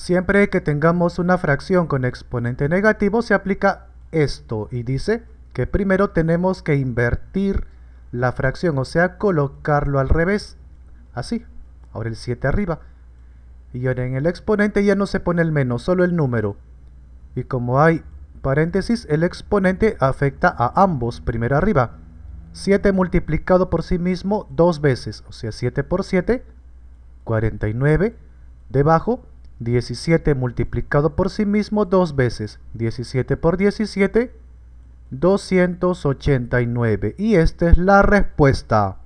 Siempre que tengamos una fracción con exponente negativo se aplica esto y dice que primero tenemos que invertir la fracción, o sea, colocarlo al revés, así, ahora el 7 arriba. Y ahora en el exponente ya no se pone el menos, solo el número. Y como hay paréntesis, el exponente afecta a ambos, primero arriba. 7 multiplicado por sí mismo dos veces, o sea, 7 por 7, 49, debajo 17 multiplicado por sí mismo dos veces. 17 por 17, 289. Y esta es la respuesta.